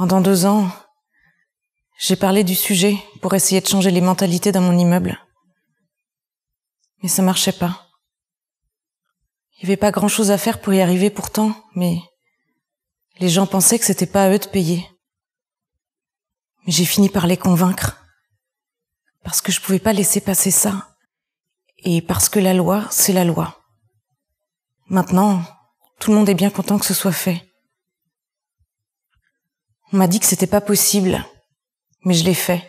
Pendant deux ans, j'ai parlé du sujet pour essayer de changer les mentalités dans mon immeuble. Mais ça marchait pas. Il y avait pas grand chose à faire pour y arriver pourtant, mais les gens pensaient que c'était pas à eux de payer. Mais j'ai fini par les convaincre. Parce que je pouvais pas laisser passer ça. Et parce que la loi, c'est la loi. Maintenant, tout le monde est bien content que ce soit fait. On m'a dit que c'était pas possible, mais je l'ai fait.